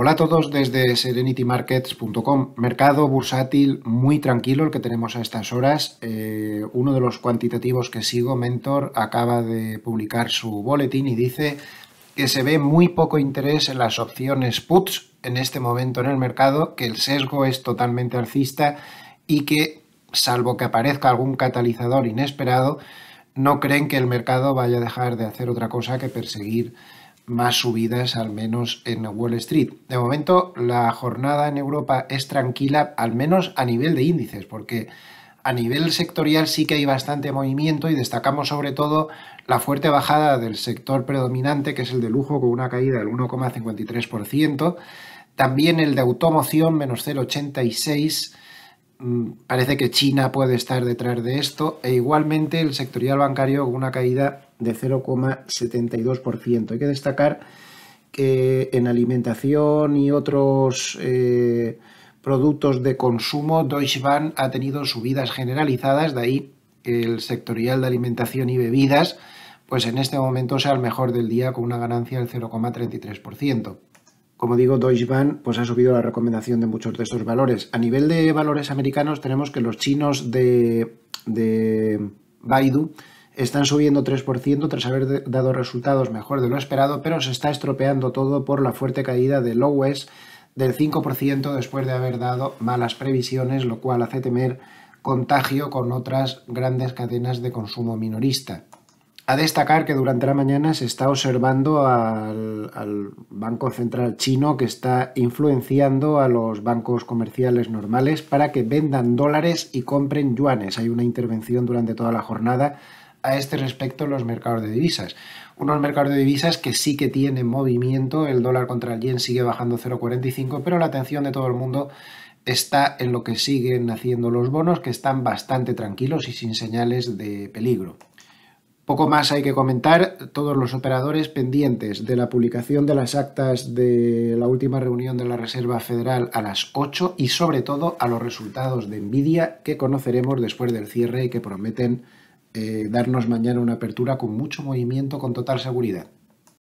Hola a todos desde serenitymarkets.com. Mercado bursátil muy tranquilo el que tenemos a estas horas. Eh, uno de los cuantitativos que sigo, Mentor, acaba de publicar su boletín y dice que se ve muy poco interés en las opciones puts en este momento en el mercado, que el sesgo es totalmente alcista y que, salvo que aparezca algún catalizador inesperado, no creen que el mercado vaya a dejar de hacer otra cosa que perseguir más subidas, al menos en Wall Street. De momento, la jornada en Europa es tranquila, al menos a nivel de índices, porque a nivel sectorial sí que hay bastante movimiento y destacamos sobre todo la fuerte bajada del sector predominante, que es el de lujo, con una caída del 1,53%. También el de automoción, menos 0,86%. Mm, parece que China puede estar detrás de esto e igualmente el sectorial bancario con una caída de 0,72%. Hay que destacar que en alimentación y otros eh, productos de consumo Deutsche Bank ha tenido subidas generalizadas, de ahí el sectorial de alimentación y bebidas, pues en este momento sea el mejor del día con una ganancia del 0,33% como digo, Deutsche Bank pues ha subido la recomendación de muchos de estos valores. A nivel de valores americanos tenemos que los chinos de, de Baidu están subiendo 3% tras haber dado resultados mejor de lo esperado, pero se está estropeando todo por la fuerte caída de Lowes del 5% después de haber dado malas previsiones, lo cual hace temer contagio con otras grandes cadenas de consumo minorista. A destacar que durante la mañana se está observando al, Banco Central chino que está influenciando a los bancos comerciales normales para que vendan dólares y compren yuanes. Hay una intervención durante toda la jornada a este respecto en los mercados de divisas. Unos mercados de divisas que sí que tienen movimiento, el dólar contra el yen sigue bajando 0,45, pero la atención de todo el mundo está en lo que siguen haciendo los bonos, que están bastante tranquilos y sin señales de peligro. Poco más hay que comentar, todos los operadores pendientes de la publicación de las actas de la última reunión de la Reserva Federal a las 8 y sobre todo a los resultados de Nvidia que conoceremos después del cierre y que prometen eh, darnos mañana una apertura con mucho movimiento con total seguridad.